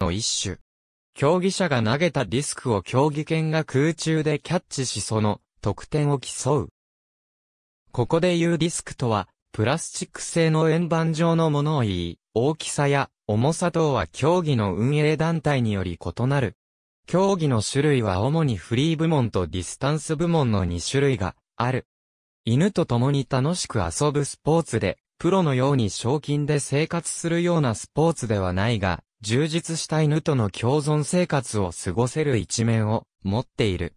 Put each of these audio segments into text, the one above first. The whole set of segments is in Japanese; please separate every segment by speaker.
Speaker 1: の一種。競技者が投げたディスクを競技犬が空中でキャッチしその得点を競う。ここで言うディスクとは、プラスチック製の円盤状のものを言い、大きさや重さ等は競技の運営団体により異なる。競技の種類は主にフリー部門とディスタンス部門の2種類がある。犬と共に楽しく遊ぶスポーツで、プロのように賞金で生活するようなスポーツではないが、充実した犬との共存生活を過ごせる一面を持っている。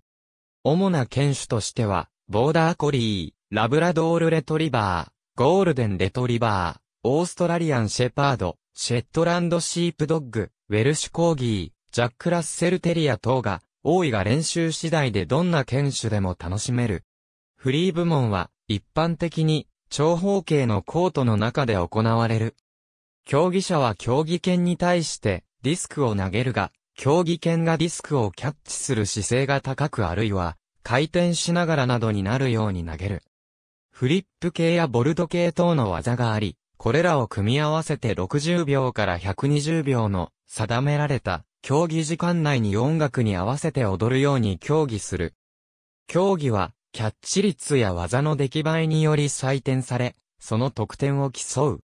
Speaker 1: 主な犬種としては、ボーダーコリー、ラブラドールレトリバー、ゴールデンレトリバー、オーストラリアンシェパード、シェットランドシープドッグ、ウェルシュコーギー、ジャックラッセルテリア等が、多いが練習次第でどんな犬種でも楽しめる。フリー部門は、一般的に、長方形のコートの中で行われる。競技者は競技犬に対してディスクを投げるが、競技犬がディスクをキャッチする姿勢が高くあるいは、回転しながらなどになるように投げる。フリップ系やボルト系等の技があり、これらを組み合わせて60秒から120秒の定められた競技時間内に音楽に合わせて踊るように競技する。競技はキャッチ率や技の出来栄えにより採点され、その得点を競う。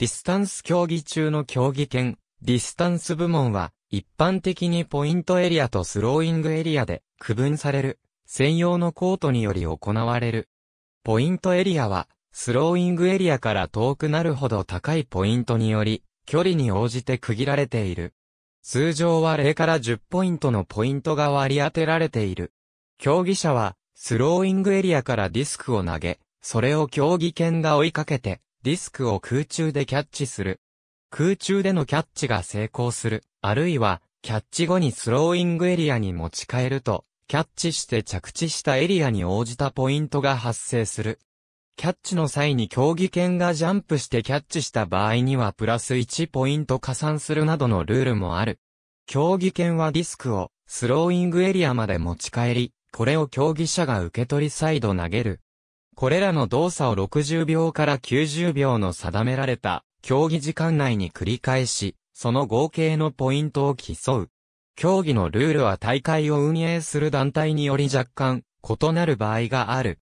Speaker 1: ディスタンス競技中の競技権、ディスタンス部門は、一般的にポイントエリアとスローイングエリアで区分される、専用のコートにより行われる。ポイントエリアは、スローイングエリアから遠くなるほど高いポイントにより、距離に応じて区切られている。通常は0から10ポイントのポイントが割り当てられている。競技者は、スローイングエリアからディスクを投げ、それを競技犬が追いかけて、ディスクを空中でキャッチする。空中でのキャッチが成功する、あるいは、キャッチ後にスローイングエリアに持ち帰ると、キャッチして着地したエリアに応じたポイントが発生する。キャッチの際に競技犬がジャンプしてキャッチした場合にはプラス1ポイント加算するなどのルールもある。競技犬はディスクをスローイングエリアまで持ち帰り、これを競技者が受け取り再度投げる。これらの動作を60秒から90秒の定められた競技時間内に繰り返し、その合計のポイントを競う。競技のルールは大会を運営する団体により若干異なる場合がある。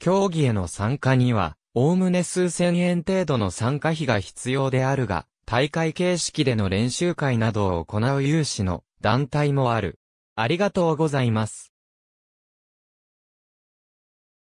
Speaker 1: 競技への参加には、おおむね数千円程度の参加費が必要であるが、大会形式での練習会などを行う有志の団体もある。ありがとうございます。